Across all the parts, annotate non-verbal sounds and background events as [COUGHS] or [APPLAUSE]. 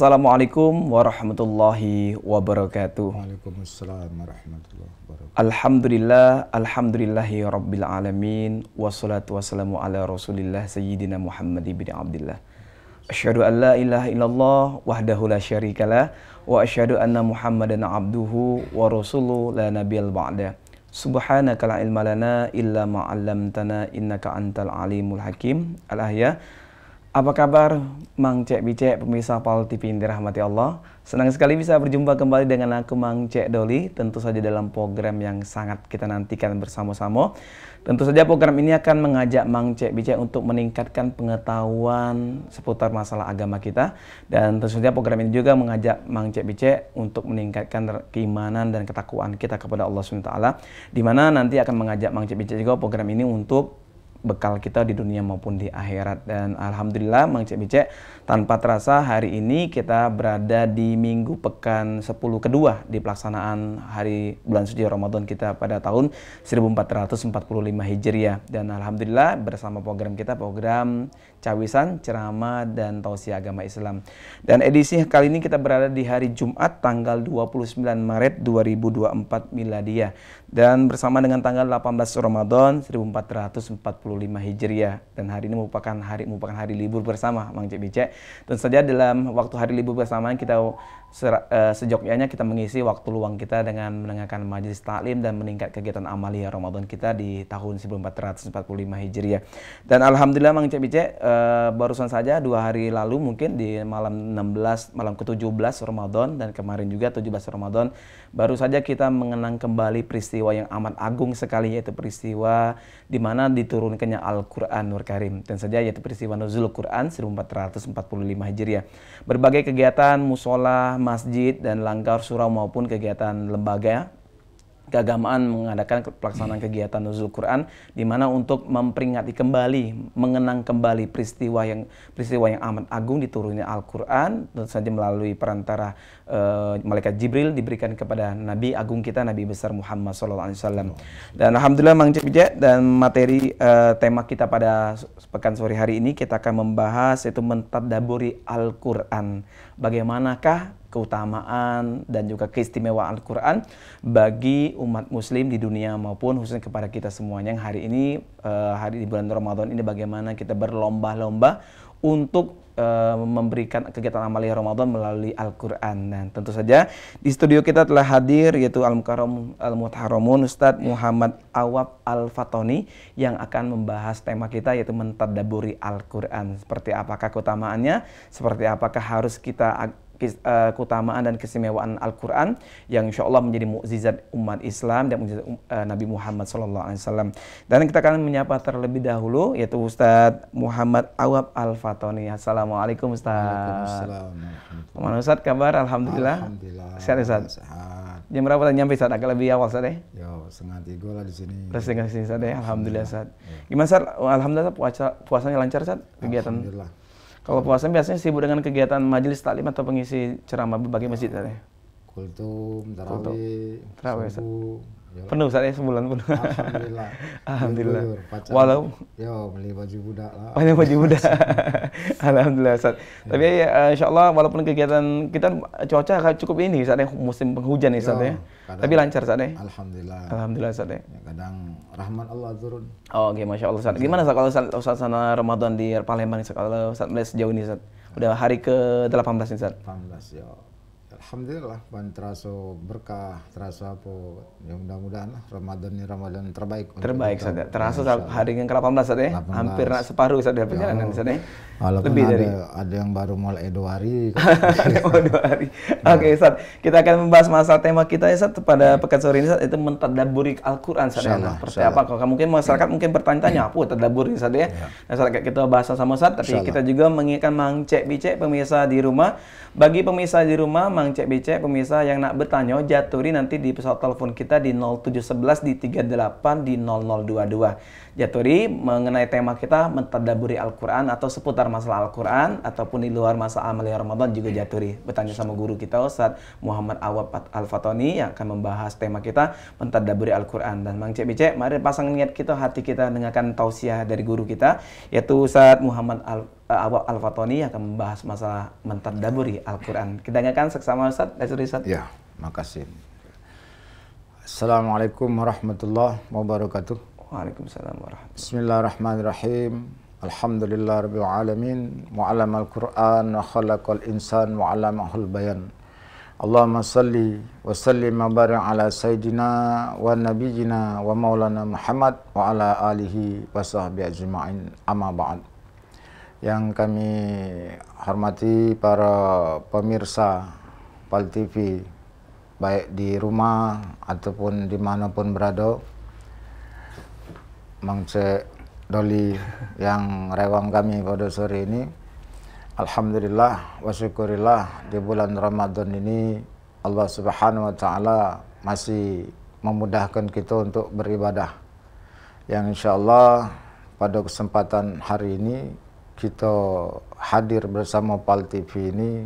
Assalamualaikum warahmatullahi wabarakatuh. Waalaikumsalam warahmatullahi wabarakatuh. Alhamdulillah, alhamdulillahi rabbil alamin wassalatu wassalamu ala Rasulillah sayyidina Muhammad bin Abdullah. Asyhadu an la ilaha illallah wahdahu la syarikalah wa asyhadu anna Muhammadan abduhu wa rasuluhu la nabiyal ba'da. Subhanaka la ilma lana illa ma 'allamtana innaka antal alimul hakim. Al-Ahya apa kabar Mang Cek Bicek pemirsa Pal TV yang dirahmati Allah? Senang sekali bisa berjumpa kembali dengan aku Mang Cek Doli tentu saja dalam program yang sangat kita nantikan bersama-sama. Tentu saja program ini akan mengajak Mang Cek Bicek untuk meningkatkan pengetahuan seputar masalah agama kita dan tentu saja program ini juga mengajak Mang Cek Bicek untuk meningkatkan keimanan dan ketakuan kita kepada Allah SWT di mana nanti akan mengajak Mang Cek Bicek juga program ini untuk bekal kita di dunia maupun di akhirat dan alhamdulillah Mang Cek tanpa terasa hari ini kita berada di minggu pekan 10 kedua di pelaksanaan hari bulan suci Ramadan kita pada tahun 1445 Hijriah dan alhamdulillah bersama program kita program cawisan ceramah dan tausiah agama Islam dan edisi kali ini kita berada di hari Jumat tanggal 29 Maret 2024 miladiah dan bersama dengan tanggal 18 Ramadan 1445 Hijriah dan hari ini merupakan hari merupakan hari libur bersama Mang Cek Bicek. Tentu saja dalam waktu hari libur bersama kita Eh, sejogjanya kita mengisi waktu luang kita dengan mendengarkan majelis taklim dan meningkat kegiatan amalia Ramadan kita di tahun 1445 Hijriah. Dan alhamdulillah Mang Cek Bicek eh, barusan saja dua hari lalu mungkin di malam 16 malam ke-17 Ramadan dan kemarin juga 17 Ramadan baru saja kita mengenang kembali peristiwa yang amat agung sekali yaitu peristiwa di mana diturunkannya Al-Qur'an Nur Karim. Dan saja yaitu peristiwa nuzul Quran 1445 Hijriah. Berbagai kegiatan musola masjid dan langgar surau maupun kegiatan lembaga keagamaan mengadakan pelaksanaan iya. kegiatan nuzul Quran di mana untuk memperingati kembali, mengenang kembali peristiwa yang peristiwa yang amat agung diturunnya Al-Quran tentu saja melalui perantara Eh, malaikat Jibril diberikan kepada Nabi Agung kita Nabi besar Muhammad SAW. Dan alhamdulillah Mang Cepijet dan materi uh, tema kita pada pekan sore hari ini kita akan membahas yaitu mentadaburi Al-Qur'an. Bagaimanakah keutamaan dan juga keistimewaan Al-Quran bagi umat muslim di dunia maupun khususnya kepada kita semuanya yang hari ini, eh, hari di bulan Ramadan ini bagaimana kita berlomba-lomba untuk Eh, memberikan kegiatan amalia ya Ramadan melalui Al-Quran. Dan nah, tentu saja di studio kita telah hadir yaitu Al-Mukarram Al-Mutaharamun Ustadz Muhammad Awab Al-Fatoni yang akan membahas tema kita yaitu mentadaburi Al-Quran. Seperti apakah keutamaannya, seperti apakah harus kita Eh, keutamaan dan kesemewaan Al-Quran yang insya Allah menjadi mukjizat umat Islam dan mukjizat um, eh, Nabi Muhammad SAW. Dan kita akan menyapa terlebih dahulu yaitu Ustadz Muhammad Awab Al-Fatoni. Assalamualaikum Ustadz. Waalaikumsalam. Ustadz kabar? Alhamdulillah. Alhamdulillah. Sehat Ustadz? Sehat. Jam berapa tadi nyampe Ustadz? Agak lebih awal Ustadz ya? Eh? Ya, setengah tiga lah di sini. Terus setengah sini Ustadz ya? Alhamdulillah Ustadz. Gimana Ustadz? Alhamdulillah puasa, puasanya lancar Ustadz? Kegiatan? Alhamdulillah kalau puasa biasanya sibuk dengan kegiatan majelis taklim atau pengisi ceramah bagi masjid tadi. Kultum, tarawih, tarawih, Penuh saatnya sebulan penuh. Alhamdulillah. [LAUGHS] Alhamdulillah. Pacar, Walau yo beli baju budak lah. Banyak oh, baju budak. [LAUGHS] Alhamdulillah saat. Tapi ya Insya Allah walaupun kegiatan kita cuaca cukup ini saatnya musim penghujan nih saatnya. Tapi lancar saatnya. Alhamdulillah. Alhamdulillah saatnya. Ya, kadang rahmat Allah turun. Oh, oke okay, Allah saat. Gimana saat kalau saat sana Ramadan di Palembang saat kalau saat melihat sejauh ini saat Udah hari ke-18 nih saat. 18 ya alhamdulillah pan teraso berkah terasa apa ya mudah-mudahan lah Ramadan ini Ramadan terbaik terbaik saja terasa hari yang ke-18 saja hampir nak separuh saja perjalanan saja ya ya? lebih dari ada yang baru mulai dua hari oh [LAUGHS] dua hari ya. oke okay, kita akan membahas masalah tema kita ya saat pada pekan sore ini saat itu mentadaburi Al-Quran saja ya nah, seperti apa kalau mungkin masyarakat mungkin bertanya-tanya apa tadaburi saja ya nah, kita bahas sama saat, tapi kita juga mengingatkan mangcek bicek pemirsa di rumah bagi pemirsa di rumah, Mang Cek Becek, pemirsa yang nak bertanya, jaturi nanti di pesawat telepon kita di 0711 di 38 di 0022. Jaturi mengenai tema kita mentadaburi Al-Quran atau seputar masalah Al-Quran ataupun di luar masa amalia ya Ramadan juga jaturi. Bertanya sama guru kita Ustaz Muhammad Awab Al-Fatoni yang akan membahas tema kita mentadaburi Al-Quran. Dan Mang Cek Becek, mari pasang niat kita, hati kita dengarkan tausiah dari guru kita yaitu Ustaz Muhammad Al uh, Al-Fatoni akan membahas masalah mentadaburi Al-Quran. Kita dengarkan seksama Ustaz, Dasar Ustaz. Ya, makasih. Assalamualaikum warahmatullahi wabarakatuh. Waalaikumsalam warahmatullahi Bismillahirrahmanirrahim. Alhamdulillah Rabbil Alamin. Mu'alam Al-Quran wa khalaqal insan wa bayan. Allahumma salli wa sallim wa barik ala sayyidina wa nabiyina wa maulana Muhammad wa ala alihi wa sahbihi ajma'in amma ba'd yang kami hormati para pemirsa PAL TV baik di rumah ataupun dimanapun berada Mang Doli yang rewang kami pada sore ini Alhamdulillah wa syukurillah di bulan Ramadan ini Allah Subhanahu wa taala masih memudahkan kita untuk beribadah yang insya Allah pada kesempatan hari ini kita hadir bersama PAL TV ini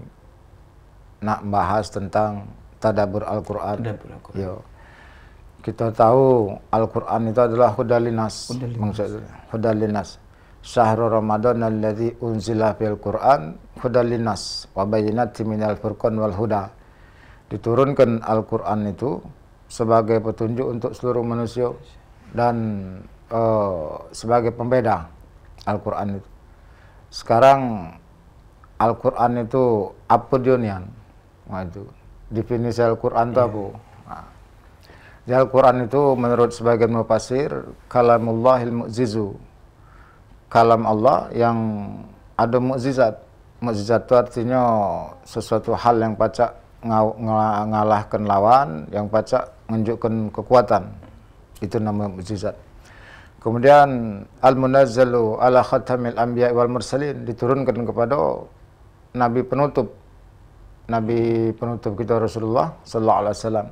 nak bahas tentang tadabur Al-Qur'an. al Ya. Kita tahu Al-Qur'an itu adalah hudalinas. Hudalinas. Syahrul Ramadan alladzi unzila fil Qur'an hudalinas wa bayyinatin minal furqan wal huda. Diturunkan Al-Qur'an itu sebagai petunjuk untuk seluruh manusia dan uh, sebagai pembeda Al-Qur'an itu sekarang Al-Quran itu apa Jonian? Nah, itu definisi Al-Quran itu yeah. apa? Nah, Al-Quran itu menurut sebagian mufasir kalamullahil mu'zizu kalam Allah yang ada mukjizat. Mukjizat itu artinya sesuatu hal yang pacak ngalahkan lawan, yang pacak menunjukkan kekuatan. Itu nama mukjizat. Kemudian al-munazzalu ala khatamil anbiya wal mursalin diturunkan kepada nabi penutup nabi penutup kita Rasulullah sallallahu alaihi wasallam.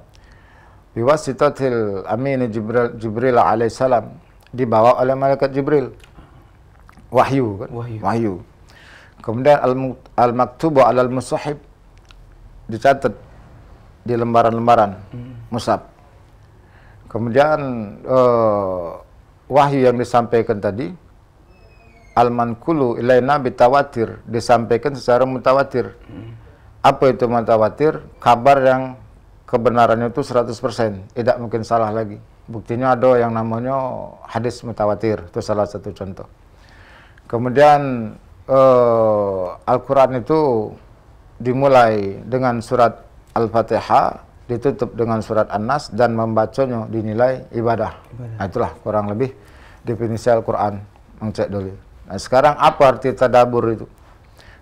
Biwasitatil amin Jibril Jibril alaihi salam dibawa oleh malaikat Jibril. Wahyu kan? Wahyu. Wahyu. Kemudian al-maktubu al alal musahib dicatat di lembaran-lembaran hmm. musab. Kemudian uh, wahyu yang disampaikan tadi al-mankulu Nabi bitawatir disampaikan secara mutawatir. Hmm. Apa itu mutawatir? Kabar yang kebenarannya itu 100%, tidak mungkin salah lagi. Buktinya ada yang namanya hadis mutawatir, itu salah satu contoh. Kemudian uh, Al-Qur'an itu dimulai dengan surat Al-Fatihah ditutup dengan surat An-Nas dan membacanya dinilai ibadah. ibadah. Nah, itulah kurang lebih definisi Al-Qur'an mengcek dulu. Nah, sekarang apa arti tadabur itu?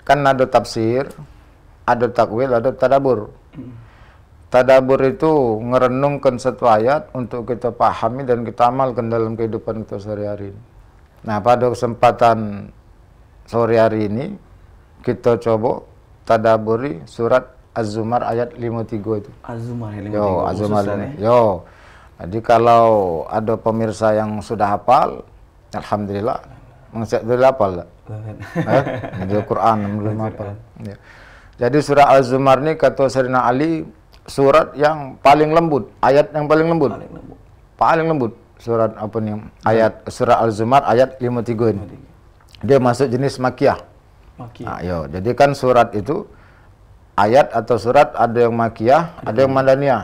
Kan ada tafsir, ada takwil, ada tadabur. Tadabur itu ngerenungkan satu ayat untuk kita pahami dan kita amalkan dalam kehidupan kita sehari-hari. Nah, pada kesempatan sore hari ini kita coba tadaburi surat Az-Zumar ayat 53 itu. Az-Zumar ayat 53. Yo, Az-Zumar. Ya. Yo. Jadi kalau ada pemirsa yang sudah hafal, alhamdulillah. Mengsek dulu hafal enggak? Eh, Al [LAUGHS] Quran, belum hafal. Ya. Jadi surah Az-Zumar ini kata Serina Ali surat yang paling lembut, ayat yang paling lembut. Paling lembut. Paling lembut surat apa nih? Ayat surah Al-Zumar ayat 53 ini. Dia masuk jenis makiyah. Makiyah. Nah, yo. Jadi kan surat itu ayat atau surat ada yang makiyah, ada yang madaniyah.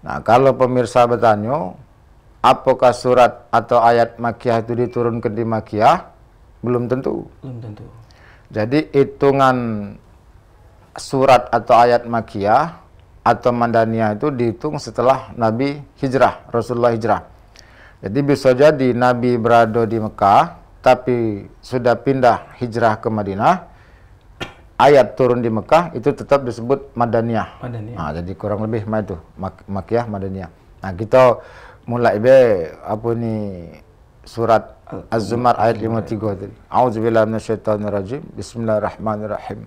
Nah, kalau pemirsa bertanya, apakah surat atau ayat makiyah itu diturunkan di makiyah? Belum tentu. Belum tentu. Jadi hitungan surat atau ayat makiyah atau mandaniyah itu dihitung setelah Nabi hijrah, Rasulullah hijrah. Jadi bisa jadi Nabi berada di Mekah, tapi sudah pindah hijrah ke Madinah, ayat turun di Mekah itu tetap disebut Madaniyah. Madaniyah. Nah, jadi kurang lebih mah itu Mak Makiyah Madaniyah. Nah, kita mulai be apa ini surat Az-Zumar ayat 53 itu. A'udzubillahi minasyaitonirrajim. Bismillahirrahmanirrahim.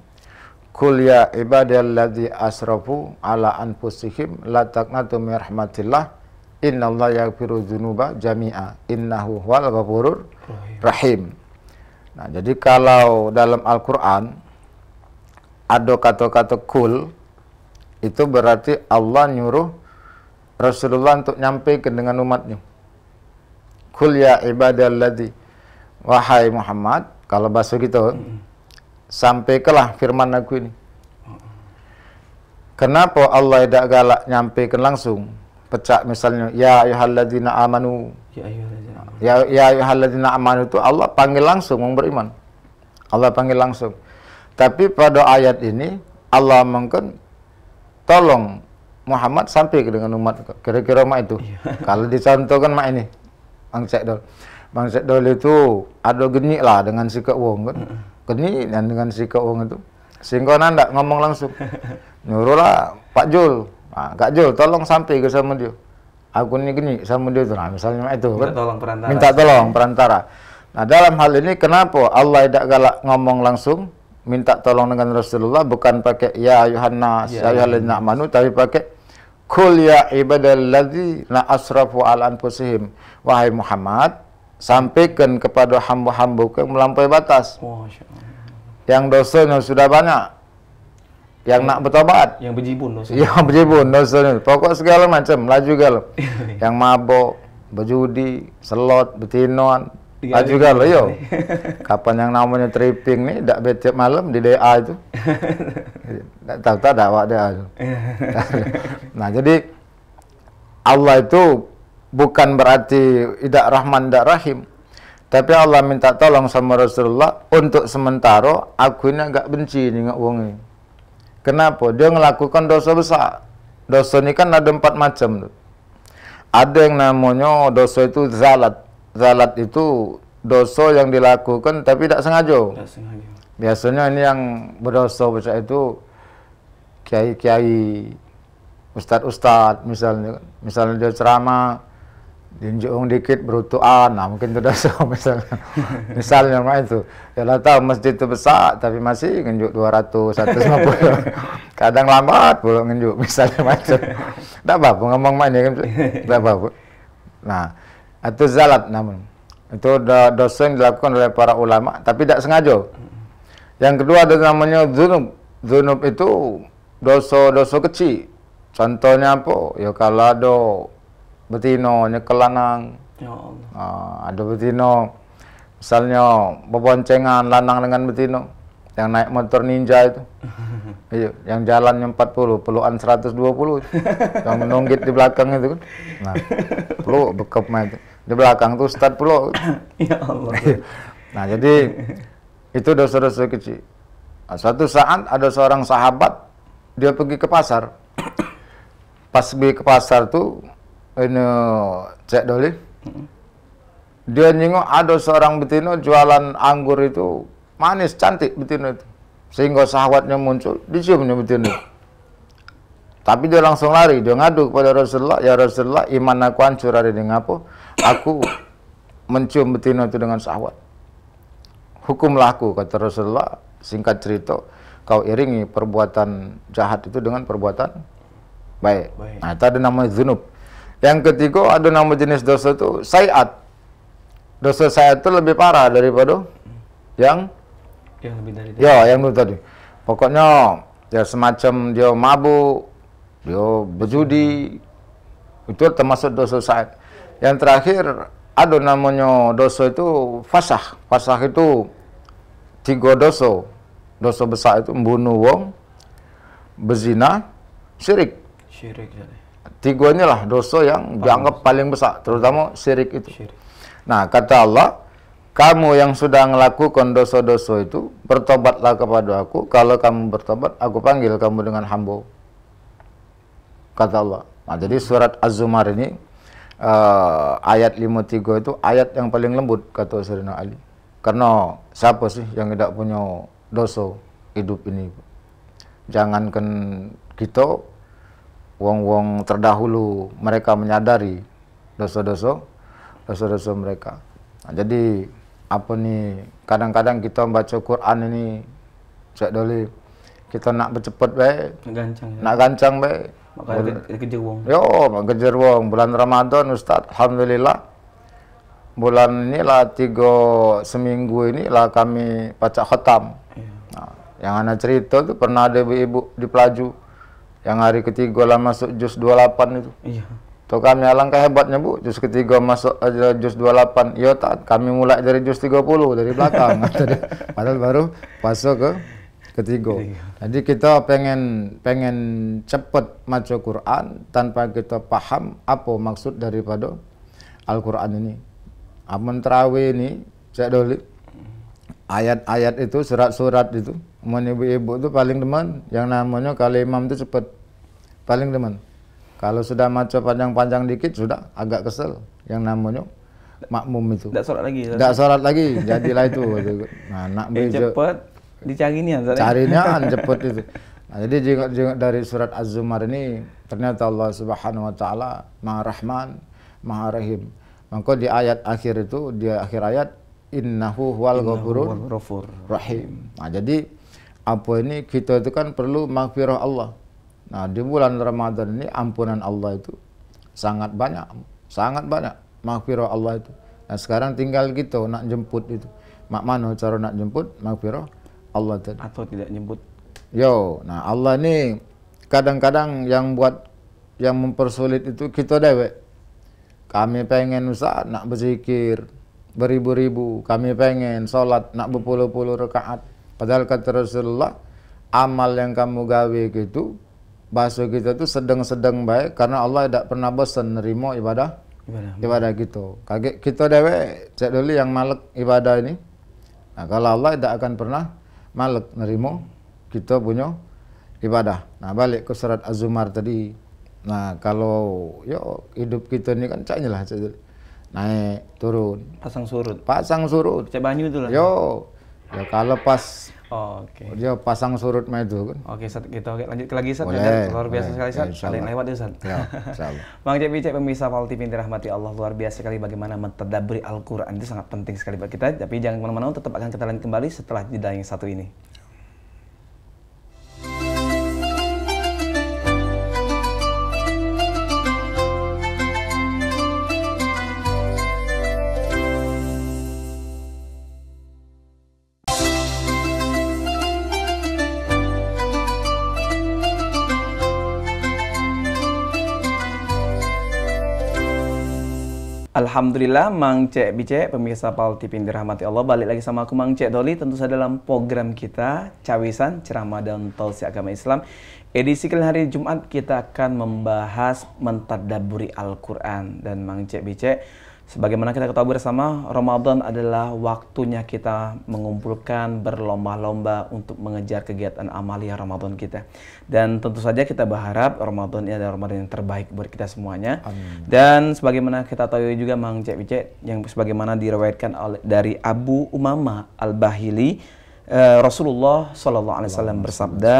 Kul ya ibadalladzi asrafu ala anfusihim la taqnatu min rahmatillah innallaha yaghfiru dzunuba jami'a innahu huwal ghafurur rahim. Nah, jadi kalau dalam Al-Qur'an ada kata-kata kul itu berarti Allah nyuruh Rasulullah untuk nyampaikan dengan umatnya. Kul ya ibadalladzi wahai Muhammad kalau bahasa kita hmm. sampaikanlah firman aku ini. Kenapa Allah tidak galak nyampaikan langsung? Pecah misalnya ya ayyuhalladzina amanu. Ya ayyuhalladzina amanu. Ya, ya ayyuhalladzina amanu itu Allah panggil langsung orang beriman. Allah panggil langsung. Tapi pada ayat ini Allah mengkon tolong Muhammad sampai dengan umat kira-kira mak itu. Iya. [LAUGHS] Kalau dicontohkan mak ini Bang Sekdol. Bang Sekdol itu ada genik lah dengan si wong kan. Genik dan dengan si wong itu. Sehingga nanda ngomong langsung. [LAUGHS] Nyuruhlah Pak Jul. Nah, Kak Jul tolong sampai ke sama dia. Aku ini geni sama dia itu, Nah, misalnya itu kan. Minta tolong perantara. Minta tolong perantara. Nah, dalam hal ini kenapa Allah tidak galak ngomong langsung? minta tolong dengan Rasulullah bukan pakai ya ayuhan nas, ya, ya ayyuhalladzina ya, ya. amanu tapi pakai kul ya na asrafu ala anfusihim. Wahai Muhammad, sampaikan kepada hamba-hamba yang melampaui batas. Oh, yang dosanya sudah banyak. Yang, nak bertobat. Yang berjibun dosanya. Yang berjibun dosanya. Pokok segala macam, laju galau. [LAUGHS] yang mabok berjudi, selot, betinon, ah, juga lo yo. [LAUGHS] Kapan yang namanya tripping nih, tidak betiap malam di DA itu. tak [LAUGHS] tahu tak dakwah DA itu. [LAUGHS] nah jadi Allah itu bukan berarti tidak rahman tidak rahim. Tapi Allah minta tolong sama Rasulullah untuk sementara aku ini agak benci dengan ini. Kenapa? Dia melakukan dosa besar. Dosa ini kan ada empat macam. Ada yang namanya dosa itu zalat zalat itu dosa yang dilakukan tapi tidak sengaja. sengaja. Biasanya ini yang berdosa besar itu kiai-kiai, ustad-ustad misalnya, misalnya dia ceramah, Junjung dikit berutuan, nah mungkin itu dosa [LAUGHS] misalnya. misalnya macam itu. Ya lah tahu masjid itu besar tapi masih ngenjuk 200, 150. Kadang lambat pula ngenjuk misalnya macet. Tidak apa, ngomong mana kan. Tak apa. Nah, atau zalat namun itu dosa yang dilakukan oleh para ulama tapi tidak sengaja yang kedua ada namanya zunub zunub itu dosa-dosa kecil contohnya apa ya kalau ada betino nyekelanang ya Uh, ada betino misalnya berboncengan lanang dengan betino yang naik motor ninja itu [LAUGHS] iya, yang jalannya 40 peluan 120 yang menunggit di belakang itu kan nah peluk bekap itu di belakang tuh start pulau. [COUGHS] ya Allah. [COUGHS] nah jadi itu dosa-dosa kecil. Nah, suatu saat ada seorang sahabat dia pergi ke pasar. [COUGHS] Pas pergi ke pasar tuh ini cek doli. Hmm. Dia nyingok ada seorang betina jualan anggur itu manis cantik betina itu sehingga sahabatnya muncul diciumnya betina tapi dia langsung lari, dia ngadu kepada Rasulullah, ya Rasulullah, iman aku hancur hari ini apa? Aku mencium betina itu dengan syahwat. Hukumlah aku, kata Rasulullah. Singkat cerita, kau iringi perbuatan jahat itu dengan perbuatan baik. baik. Nah, itu ada nama zunub. Yang ketiga ada nama jenis dosa itu sayat. Dosa sayat itu lebih parah daripada yang yang lebih dari itu. Ya, yang dulu tadi. Pokoknya ya semacam dia mabuk, beliau berjudi itu termasuk dosa saat yang terakhir ada namanya dosa itu fasah fasah itu tiga dosa dosa besar itu membunuh wong berzina syirik syirik tiganya lah dosa yang paling dianggap paling besar terutama syirik itu syirik. nah kata Allah kamu yang sudah melakukan dosa-dosa itu bertobatlah kepada aku kalau kamu bertobat aku panggil kamu dengan hamba kata Allah. Nah, jadi surat Az-Zumar ini uh, ayat 53 itu ayat yang paling lembut kata Sayyidina Ali. Karena siapa sih yang tidak punya dosa hidup ini? Jangankan kita wong-wong terdahulu mereka menyadari dosa-dosa dosa-dosa mereka. Nah, jadi apa nih kadang-kadang kita baca Quran ini cek doli kita nak bercepat baik nak gancang ya? nak gancang baik Makanya dikejar wong. Yo, ngejer wong bulan Ramadan Ustaz. Alhamdulillah. Bulan inilah tiga seminggu inilah kami baca khatam. Iya. Nah, yang anak cerita tuh pernah ada ibu di pelaju yang hari ketiga lah masuk jus 28 itu. Iya. Tuh kami alangkah hebatnya bu, jus ketiga masuk aja jus 28. Yo tak, kami mulai dari jus 30 dari belakang. [LAUGHS] Padahal baru masuk ke ketiga. Jadi kita pengen pengen cepat maca Quran tanpa kita paham apa maksud daripada Al-Quran ini. Amun terawih ini, cek dulu ayat-ayat itu, surat-surat itu, mau ibu-ibu itu paling demen yang namanya kalau imam itu cepat paling demen. Kalau sudah maca panjang-panjang dikit sudah agak kesel yang namanya makmum itu. Tidak sholat lagi. Tidak sholat lagi, jadilah itu. [LAUGHS] Nah, nak eh, cepat di Canginian ya? Carinya cepet ah, [LAUGHS] itu nah, jadi juga, juga dari surat Az-Zumar ini ternyata Allah Subhanahu wa taala Maha Rahman Maha Rahim maka di ayat akhir itu di akhir ayat innahu wal ghafurur rahim nah jadi apa ini kita itu kan perlu maghfirah Allah nah di bulan Ramadan ini ampunan Allah itu sangat banyak sangat banyak maghfirah Allah itu nah sekarang tinggal kita nak jemput itu mak mano cara nak jemput maghfirah Allah tadi. Atau tidak nyebut. Yo, nah Allah ini kadang-kadang yang buat yang mempersulit itu kita dewek. Kami pengen usaha nak berzikir beribu-ribu. Kami pengen sholat nak berpuluh-puluh rakaat. Padahal kata Rasulullah, amal yang kamu gawe gitu, bahasa kita tuh sedang-sedang baik karena Allah tidak pernah bosan nerima ibadah ibadah, ibadah gitu. Kaget kita dewe cek dulu yang malek ibadah ini. Nah, kalau Allah tidak akan pernah malek nerimo kita punya ibadah. Nah balik ke surat Az-Zumar tadi. Nah kalau yo hidup kita ini kan caknya lah naik turun pasang surut pasang surut cek banyu itu lah yo Ya kalau pas Oke. Okay. Dia pasang surut madu kan. Oke, okay, gitu. lanjut lagi Sat. Boleh, luar biasa boleh. sekali Sat. Ya, Ada lewat ya Sat. [LAUGHS] Ya, insyaallah. Bang Cep Cep pemirsa Pal TV dirahmati Allah luar biasa sekali bagaimana mentadabburi Al-Qur'an itu sangat penting sekali buat kita. Tapi jangan kemana mana tetap akan kita lanjut kembali setelah jeda yang satu ini. Alhamdulillah Mang Cek Bice pemirsa Pal yang dirahmati Allah balik lagi sama aku Mang Cek Doli tentu saja dalam program kita Cawisan Ceramah dan Tausiah Agama Islam edisi kali hari Jumat kita akan membahas mentadaburi Al-Qur'an dan Mang Cek Bice Sebagaimana kita ketahui bersama, Ramadan adalah waktunya kita mengumpulkan berlomba-lomba untuk mengejar kegiatan amalia Ramadan kita. Dan tentu saja kita berharap Ramadan ini adalah Ramadan yang terbaik buat kita semuanya. Amin. Dan sebagaimana kita tahu juga Mang Cek yang sebagaimana diriwayatkan oleh dari Abu Umama Al-Bahili, eh, Rasulullah Shallallahu alaihi wasallam bersabda,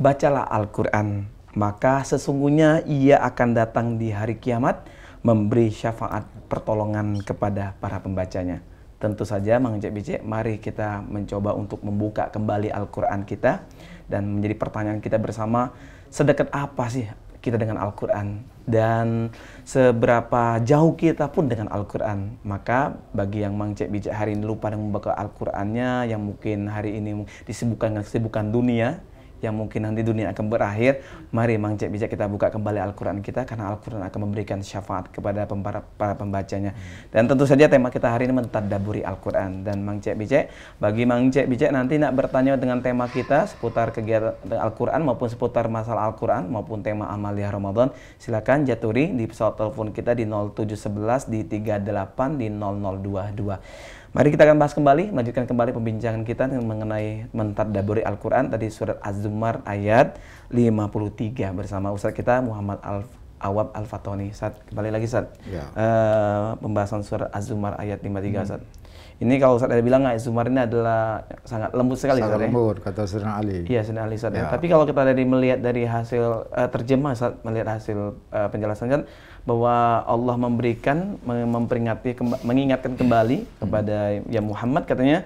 "Bacalah Al-Qur'an, maka sesungguhnya ia akan datang di hari kiamat." memberi syafaat pertolongan kepada para pembacanya. Tentu saja Mang Jack Bicek, mari kita mencoba untuk membuka kembali Al-Quran kita dan menjadi pertanyaan kita bersama, sedekat apa sih kita dengan Al-Quran dan seberapa jauh kita pun dengan Al-Quran maka bagi yang mangcek bijak hari ini lupa dengan membuka Al-Qurannya yang mungkin hari ini disibukkan dengan kesibukan dunia yang mungkin nanti dunia akan berakhir, mari Mang Cek bijak kita buka kembali Al-Quran kita karena Al-Quran akan memberikan syafaat kepada para pembacanya. Dan tentu saja tema kita hari ini mentadaburi Al-Quran dan Mang Cek bijak. Bagi Mang Cek bijak nanti nak bertanya dengan tema kita seputar kegiatan Al-Quran maupun seputar masalah Al-Quran maupun tema Amalia Ramadan, silakan jaturi di pesawat telepon kita di 0711 di 38 di 0022. Mari kita akan bahas kembali, lanjutkan kembali pembincangan kita mengenai mentadaburi Al-Quran tadi surat Az-Zumar ayat 53 bersama Ustaz kita Muhammad Al Awab Al-Fatoni. Saat kembali lagi Ustaz. Ya. Uh, pembahasan surat Az-Zumar ayat 53 hmm. Ustaz. Ini kalau Ustaz ada bilang Az-Zumar ini adalah sangat lembut sekali Sangat ya? lembut ya? kata Sirna Ali. Iya Sirna Ali Ustaz. Ya. ya. Tapi kalau kita dari melihat dari hasil uh, terjemah Ustaz, melihat hasil uh, penjelasan Ustaz, kan, bahwa Allah memberikan memperingati mengingatkan kembali hmm. kepada ya Muhammad katanya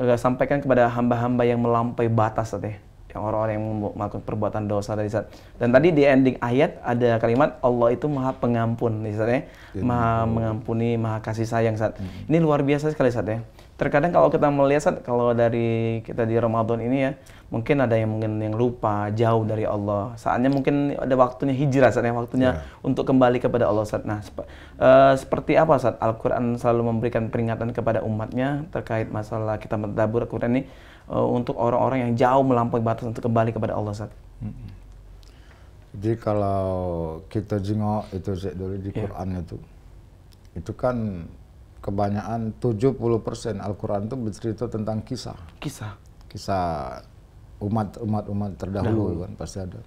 eh, sampaikan kepada hamba-hamba yang melampaui batas teh yang orang-orang yang melakukan perbuatan dosa dari saat dan tadi di ending ayat ada kalimat Allah itu maha pengampun misalnya ya, maha mengampuni maha kasih sayang saat hmm. ini luar biasa sekali saatnya terkadang kalau kita melihat kalau dari kita di Ramadan ini ya mungkin ada yang mungkin yang lupa jauh dari Allah saatnya mungkin ada waktunya hijrah saatnya waktunya yeah. untuk kembali kepada Allah saat nah sep uh, eh, seperti apa saat Al-Qur'an selalu memberikan peringatan kepada umatnya terkait masalah kita mendabur Al-Qur'an ini uh, untuk orang-orang yang jauh melampaui batas untuk kembali kepada Allah saat mm -hmm. jadi kalau kita jengok itu dulu di yeah. Quran itu itu kan kebanyakan 70% Al-Quran itu bercerita tentang kisah. Kisah. Kisah umat-umat umat terdahulu Dahulu. kan pasti ada.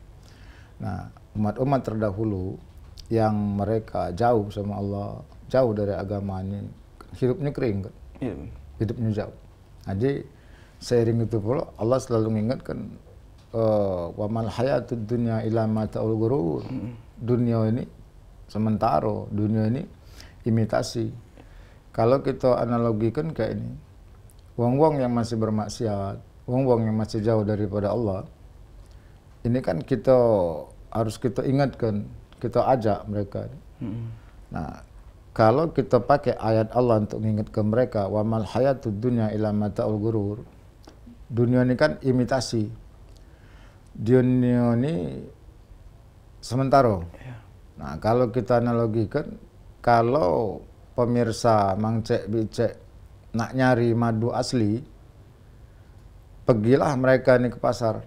Nah, umat-umat terdahulu yang mereka jauh sama Allah, jauh dari agama ini, hidupnya kering kan. Yeah. Hidupnya jauh. Nah, jadi seiring itu pula Allah selalu mengingatkan eh, wa mal hayatud dunya ila mataul gurur. Dunia ini sementara, dunia ini imitasi kalau kita analogikan kayak ini, wong-wong yang masih bermaksiat, wong-wong yang masih jauh daripada Allah, ini kan kita harus kita ingatkan, kita ajak mereka. Hmm. Nah, kalau kita pakai ayat Allah untuk mengingatkan mereka, wa mal tu dunya ila mataul gurur. Dunia ini kan imitasi. Dunia ini sementara. Ya. Nah, kalau kita analogikan, kalau pemirsa Mang mangcek bicek nak nyari madu asli, pergilah mereka ini ke pasar.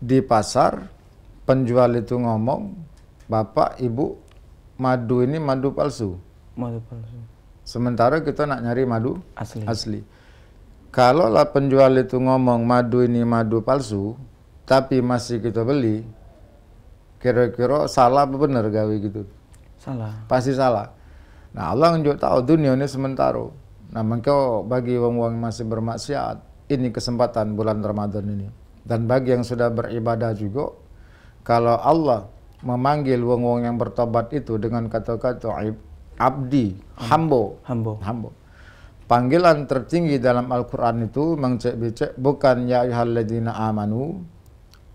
Di pasar, penjual itu ngomong, Bapak, Ibu, madu ini madu palsu. Madu palsu. Sementara kita nak nyari madu asli. asli. Kalau lah penjual itu ngomong madu ini madu palsu, tapi masih kita beli, kira-kira salah apa benar gawe gitu? Salah. Pasti salah. Nah Allah juga tahu dunia ini sementara. Nah maka bagi orang-orang masih bermaksiat, ini kesempatan bulan Ramadan ini. Dan bagi yang sudah beribadah juga, kalau Allah memanggil orang-orang yang bertobat itu dengan kata-kata abdi, hambo, hambo. hambo. Panggilan tertinggi dalam Al-Quran itu mengcek-becek bukan ya ayuhalladzina amanu,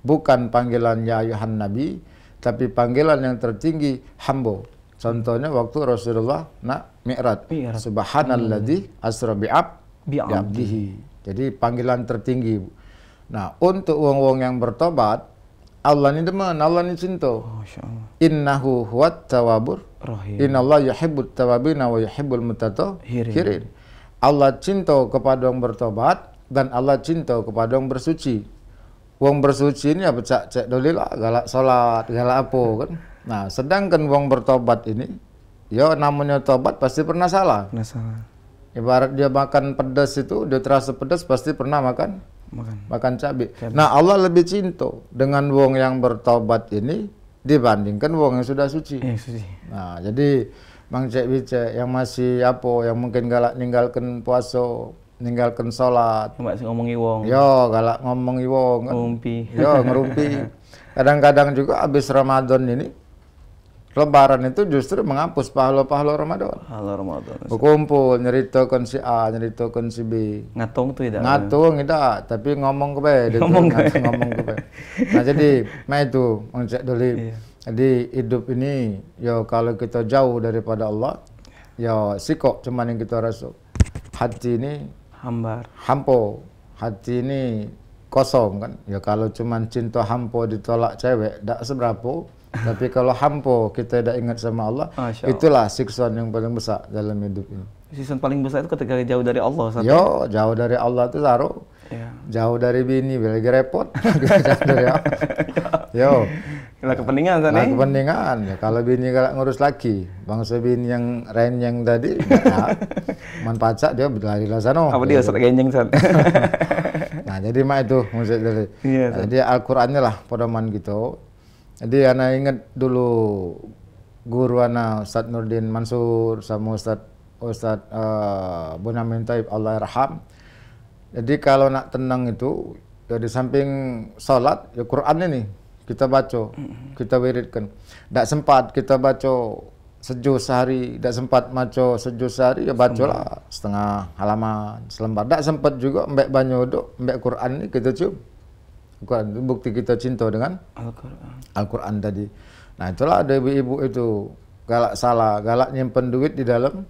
bukan panggilan ya ayuhan nabi, tapi panggilan yang tertinggi hambo Contohnya waktu Rasulullah nak mi'raj. Subhanalladzi hmm. asra bi'ab bi'abdihi. Jadi panggilan tertinggi. Nah, untuk wong-wong yang bertobat, Allah ini teman, Allah ini cinta. Innahu huwat tawabur. Allah yuhibbut tawabina wa yuhibbul mutatahhirin. Allah cinta kepada orang bertobat dan Allah cinta kepada orang bersuci. Wong bersuci ini apa cak cek dolilah galak salat, galak apa kan? Nah, sedangkan wong bertobat ini, ya namanya tobat pasti pernah salah. Pernah salah. Ibarat dia makan pedas itu, dia terasa pedas pasti pernah makan makan, makan cabai. cabai. Nah, Allah lebih cinta dengan wong yang bertobat ini dibandingkan wong yang sudah suci. Eh, suci. Nah, jadi Bang Cek Wice yang masih apa yang mungkin galak ninggalkan puasa, ninggalkan sholat. Mbak ngomongi wong. Yo, ya, galak ngomongi wong. Kan? Yo, ya, ngerumpi. [LAUGHS] Kadang-kadang juga habis Ramadan ini Lebaran itu justru menghapus pahlo-pahlo Ramadan. Pahlo Ramadan. Berkumpul, nyeritakan si A, nyeritakan si B. Ngatung tuh tidak. Ngatung tidak, tapi ngomong ke Ngomong ke Ngomong ke Nah jadi, nah [LAUGHS] itu, Encik Dolib. Iya. Jadi hidup ini, ya kalau kita jauh daripada Allah, ya sikok cuman yang kita rasuk. Hati ini hambar. Hampo. Hati ini kosong kan. Ya kalau cuman cinta hampo ditolak cewek, tidak seberapa tapi kalau hampo kita tidak ingat sama Allah, itulah siksaan yang paling besar dalam hidup ini. Siksaan paling besar itu ketika jauh dari Allah. Yo, jauh dari Allah itu taro. Ya. Jauh dari bini, lagi repot. [LAUGHS] jauh dari Allah. Yo. Lah kepentingan sana. Lah kepentingan. Ya, kalau bini kalau ngurus lagi, bangsa bini yang renyeng tadi, ya, [LAUGHS] man pacak dia berlari lah sana. Apa dia seret genyeng sana? [LAUGHS] nah, jadi mak itu maksud dari. Iya, jadi nah, Al-Qur'annya lah pedoman gitu. Jadi anak ingat dulu guru anak Ustaz Nurdin Mansur sama Ustaz Ustaz uh, eh, Bonamin Taib Allah Raham. Jadi kalau nak tenang itu ya di samping salat ya Quran ini kita baca, kita wiridkan. Tak sempat kita baca sejus sehari, tak sempat maco sejus sehari ya bacalah setengah halaman, selembar. Tak sempat juga mbek banyak duduk, mbek Quran ini kita cium. Bukan bukti kita cinta dengan Al-Qur'an. al tadi. Nah, itulah ada ibu-ibu itu galak salah, galak nyimpen duit di dalam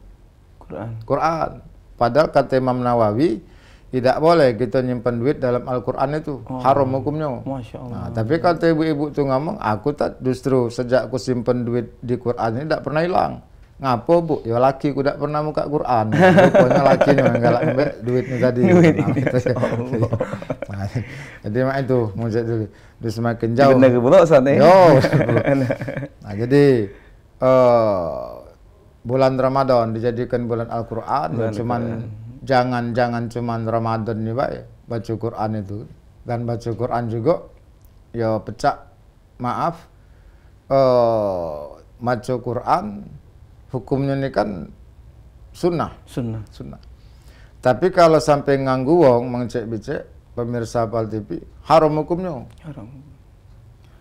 Quran. Quran. Padahal kata Imam Nawawi tidak boleh kita nyimpen duit dalam Al-Quran itu oh. haram hukumnya. Masya Allah. Nah, tapi kata ibu-ibu itu ngomong, aku tak justru sejak aku simpen duit di Quran ini tidak pernah hilang. Ngapo bu? Ya laki ku tidak pernah muka Quran. Pokoknya laki yang galak duitnya tadi. [LAUGHS] Duit ini. Nah, gitu. ya [LAUGHS] nah jadi mak itu muncul dulu. Terus semakin jauh. Benda ke pulau sana. Yo. [LAUGHS] nah jadi uh, bulan Ramadan dijadikan bulan Al-Qur'an bulan cuman jangan-jangan cuman Ramadan nih Pak baca Quran itu dan baca Quran juga ya pecah maaf uh, baca Quran hukumnya ini kan sunnah sunnah sunnah tapi kalau sampai nganggu wong mengcek bicek pemirsa Pal TV, haram hukumnya. Haram.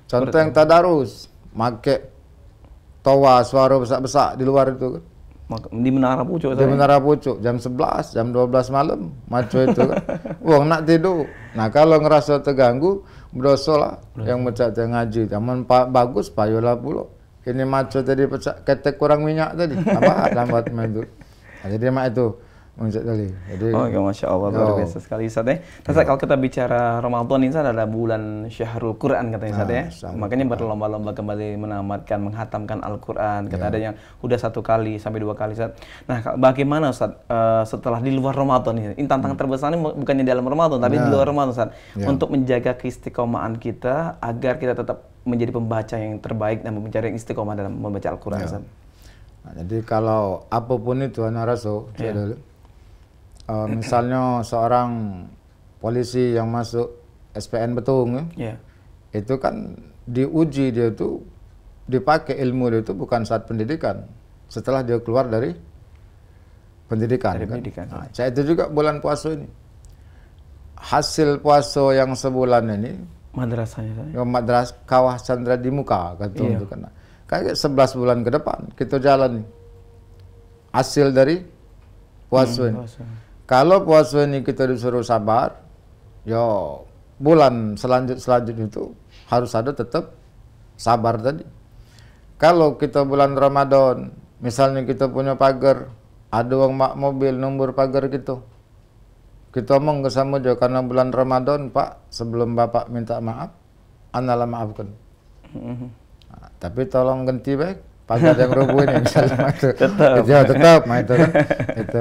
Contoh yang ya. tadarus, make toa suara besar-besar di luar itu kan. Di menara pucuk Di menara pucuk, jam 11, jam 12 malam, maco itu kan. [LAUGHS] Wong nak tidur. Nah kalau ngerasa terganggu, berdosa lah. Yang pecah ngaji, zaman pak bagus, payola pula. Ini maco tadi pecah, ketek kurang minyak tadi. [LAUGHS] Apa lambat itu. Nah, jadi mak itu. Loncat tali. Jadi, oh, ya, Masya Allah, luar biasa sekali Ustaz ya. Ustaz, kalau kita bicara Ramadan ini ada bulan Syahrul Quran katanya Ustaz ya. Nah, Makanya berlomba-lomba kembali menamatkan, menghatamkan Al-Quran. Kata ya. ada yang udah satu kali sampai dua kali Ustaz. Nah, bagaimana Ustaz uh, setelah di luar Ramadan ini? Ini tantangan hmm. ini bukannya di dalam Ramadan, tapi ya. di luar Ramadan Ustaz. Ya. Untuk menjaga keistikomaan kita agar kita tetap menjadi pembaca yang terbaik dan mencari istiqomah dalam membaca Al-Quran ya. Ustaz. Nah, jadi kalau apapun itu anak rasul, ya uh, misalnya seorang polisi yang masuk SPN Betung ya, yeah. itu kan diuji dia itu dipakai ilmu dia itu bukan saat pendidikan setelah dia keluar dari pendidikan, dari kan? pendidikan nah, saya itu juga bulan puasa ini hasil puasa yang sebulan ini madrasahnya saya. madras kawah Chandra di muka gitu iya. kan kayak 11 bulan ke depan kita jalan hasil dari puasa hmm, ini puasa. Kalau puasa ini kita disuruh sabar, ya bulan selanjut selanjutnya itu harus ada tetap sabar tadi. Kalau kita bulan Ramadan, misalnya kita punya pagar, ada uang mak mobil nomor pagar gitu. Kita omong ke sama juga, karena bulan Ramadan, Pak, sebelum Bapak minta maaf, analah maafkan. Mm-hmm. Nah, tapi tolong ganti baik pagar yang rubuh ini misalnya [LAUGHS] Tetap. [LAUGHS] Ya, tetap, itu kan. Itu, itu.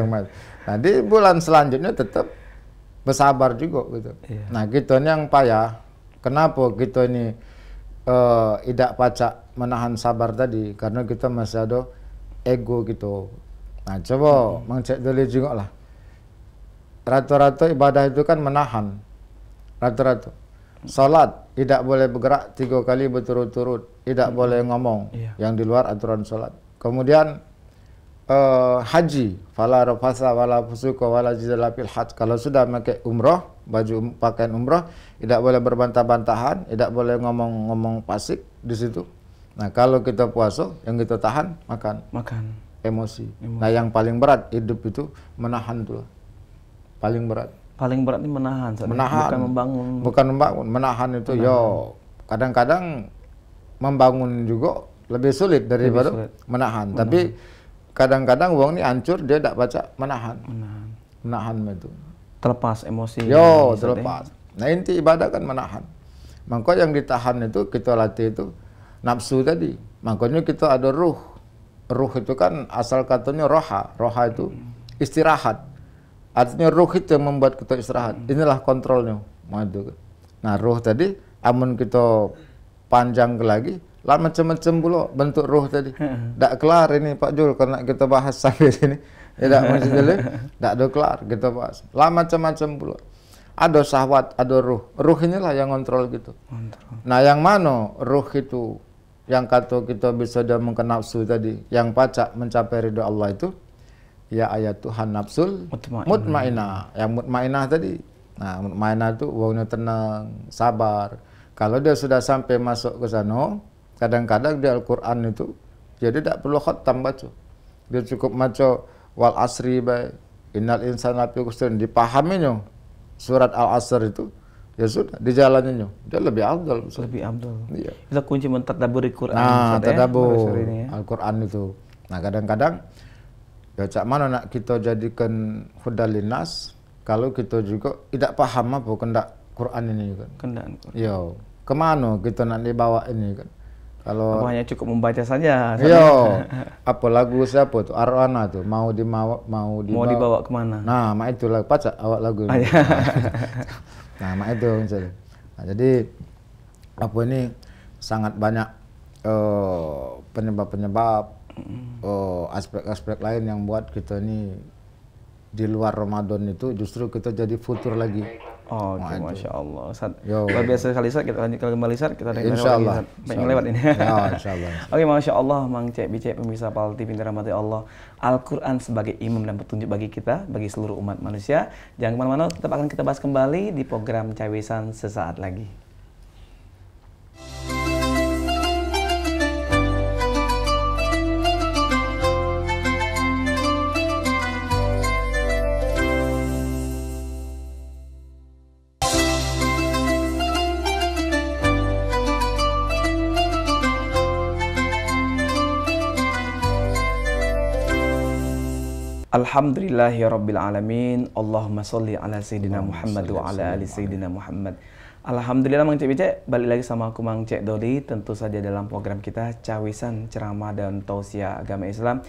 Nanti bulan selanjutnya tetap bersabar juga gitu. Iya. Nah kita ini yang payah. Kenapa kita ini uh, eh, tidak pacak menahan sabar tadi? Karena kita masih ada ego gitu. Nah coba hmm. mengcek dulu juga lah. Rata-rata ibadah itu kan menahan. Rata-rata. Salat tidak boleh bergerak tiga kali berturut-turut. Tidak hmm. boleh ngomong iya. yang di luar aturan salat. Kemudian Eh, haji fala rafasa wala fusuka wala jidala fil haj kalau sudah pakai umroh baju um, pakaian umroh tidak boleh berbantah-bantahan tidak boleh ngomong-ngomong pasik di situ nah kalau kita puasa yang kita tahan makan makan emosi, emosi. nah yang paling berat hidup itu menahan tuh paling berat paling berat ini menahan sorry. menahan bukan membangun bukan membangun menahan itu menahan. yo kadang-kadang membangun juga lebih sulit daripada lebih sulit. menahan, menahan. tapi kadang-kadang uang ini hancur dia tidak baca menahan. Menahan. Menahan itu. Terlepas emosi. Yo, terlepas. Nah inti ibadah kan menahan. mangkok yang ditahan itu kita latih itu nafsu tadi. Makanya kita ada ruh. Ruh itu kan asal katanya roha. Roha itu istirahat. Artinya ruh itu yang membuat kita istirahat. Hmm. Inilah kontrolnya. Nah, nah ruh tadi, amun kita panjang lagi, lah macam-macam pula bentuk roh tadi. Tak kelar ini Pak Jul nak kita bahas [LAUGHS] sampai sini. Tidak ya, maksudnya, tak ada kelar kita bahas. Lah macam-macam pula. Ada sahwat, ada ruh. Ruh inilah yang kontrol gitu. Nah yang mana ruh itu yang kata kita bisa dia nafsu tadi. Yang pacak mencapai ridho Allah itu. Ya ayat Tuhan nafsul mutmainah. mutmainah. Yang mutmainah tadi. Nah mutmainah itu wawunya tenang, sabar. Kalau dia sudah sampai masuk ke sana, Kadang-kadang di Al-Quran itu, jadi tidak perlu khotam baca. Dia cukup maco wal asri baik. Innal insana fi khusr dipahaminya surat Al-Asr itu ya sudah di jalannya dia lebih abdul lebih abdul iya. itu kunci mentadaburi Quran nah ya, tadabur ya, Al-Quran itu nah kadang-kadang ya cak mana nak kita jadikan hudalinas kalau kita juga tidak paham apa kendak Quran ini kan kendak Quran iya kemana kita nak dibawa ini kan kalau Abang hanya cukup membaca saja. Yo, iya. [LAUGHS] apa lagu siapa tuh? Arwana tuh mau di mau mau dibawa, dibawa kemana? Nah, mak itu lagu pacak awak lagu. [LAUGHS] nah, mak itu Nah, jadi apa ini sangat banyak eh, penyebab-penyebab uh, aspek-aspek lain yang buat kita ini di luar Ramadan itu justru kita jadi futur lagi. Oh, okay, masya Allah. Saat ya luar biasa sekali saat Kita lanjutkan kembali saat Kita dengar insya lagi Ustaz. lewat ini. Ya, [LAUGHS] Oke, okay, masya Allah, Mang Cek, Bicek, pemirsa Palti, pintar rahmati ya Allah. Al-Quran sebagai imam dan petunjuk bagi kita, bagi seluruh umat manusia. Jangan kemana-mana, tetap akan kita bahas kembali di program Cawisan sesaat lagi. Alhamdulillahirrabbilalamin Allahumma salli ala Sayyidina Muhammad wa ala ali Sayyidina Muhammad Alhamdulillah Mang Cek Bicek, balik lagi sama aku Mang Cek Doli Tentu saja dalam program kita Cawisan Ceramah dan Tausiah Agama Islam